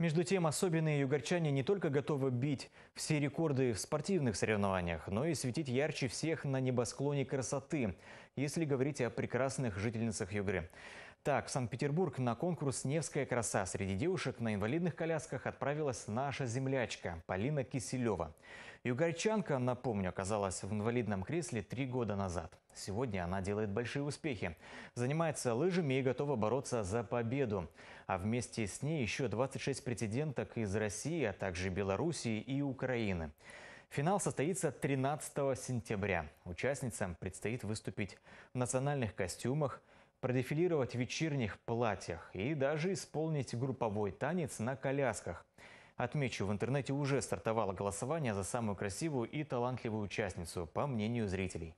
Между тем, особенные югорчане не только готовы бить все рекорды в спортивных соревнованиях, но и светить ярче всех на небосклоне красоты, если говорить о прекрасных жительницах Югры. Так, в Санкт-Петербург на конкурс «Невская краса» среди девушек на инвалидных колясках отправилась наша землячка Полина Киселева. Югорчанка, напомню, оказалась в инвалидном кресле три года назад. Сегодня она делает большие успехи, занимается лыжами и готова бороться за победу. А вместе с ней еще 26 претенденток из России, а также Белоруссии и Украины. Финал состоится 13 сентября. Участницам предстоит выступить в национальных костюмах – продефилировать в вечерних платьях и даже исполнить групповой танец на колясках. Отмечу, в интернете уже стартовало голосование за самую красивую и талантливую участницу, по мнению зрителей.